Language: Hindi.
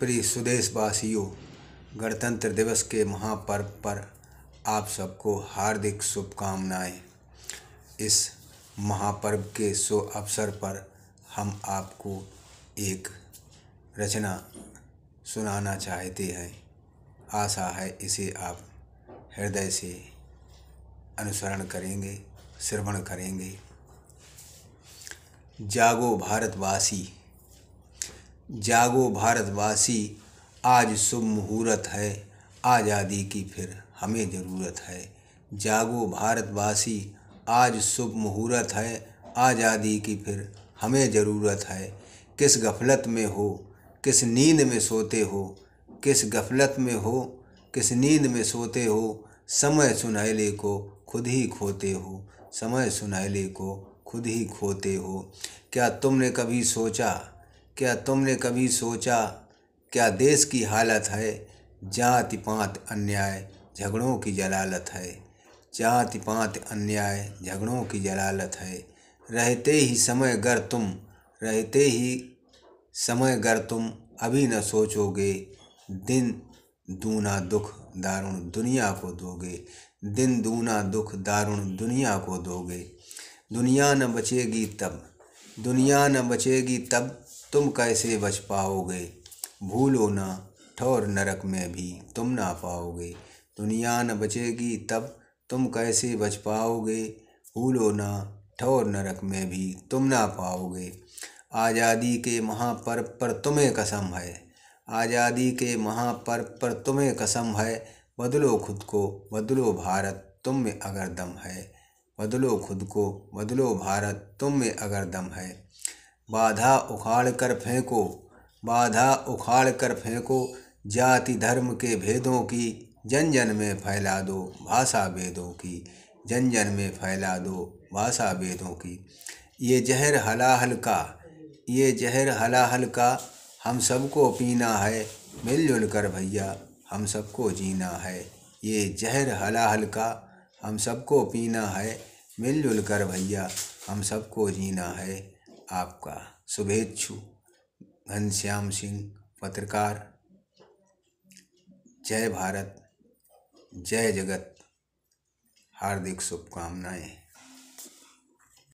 प्रिय स्वदेशवासियों गणतंत्र दिवस के महापर्व पर आप सबको हार्दिक शुभकामनाएं इस महापर्व के सो अवसर पर हम आपको एक रचना सुनाना चाहते हैं आशा है इसे आप हृदय से अनुसरण करेंगे श्रवण करेंगे जागो भारतवासी जागो भारतवासी आज शुभ मुहूर्त है आज़ादी की फिर हमें ज़रूरत है जागो भारतवासी आज शुभ मुहूर्त है आज़ादी की फिर हमें ज़रूरत है किस गफलत में हो किस नींद में सोते हो किस गफलत में हो किस नींद में सोते हो समय सुनहले को खुद ही खोते हो समय सुनहले को खुद ही खोते हो क्या तुमने कभी सोचा क्या तुमने कभी सोचा क्या देश की हालत है जाति पात अन्याय झगड़ों की जलालत है जाति पात अन्याय झगड़ों की जलालत है रहते ही समय गर तुम रहते ही समय गर तुम अभी न सोचोगे दिन दूना दुख दारुण दुनिया को दोगे दिन दूना दुख दारुण दुनिया को दोगे दुनिया न बचेगी तब दुनिया न बचेगी तब तुम कैसे बच पाओगे भूलो ना ठोर नरक में भी तुम ना पाओगे दुनिया न बचेगी तब तुम कैसे बच पाओगे भूलो ना ठोर नरक में भी तुम ना पाओगे आज़ादी के महापर्व पर तुम्हें कसम है आज़ादी के महापर्व पर तुम्हें कसम है बदलो खुद को बदलो भारत तुम में अगर दम है बदलो खुद को बदलो भारत तुम में अगर दम है बाधा उखाड़ कर फेंको बाधा उखाड़ कर फेंको जाति धर्म के भेदों की जन जन में फैला दो भाषा भेदों की जन जन में फैला दो भाषा भेदों की ये जहर हलाहल का ये जहर हलाहल का हम सबको पीना है मिलजुल कर भैया हम सबको जीना है ये जहर हलाहल का हम सबको पीना है मिलजुल कर भैया हम सबको जीना है आपका शुभेच्छु घनश्याम सिंह पत्रकार जय भारत जय जगत हार्दिक शुभकामनाएं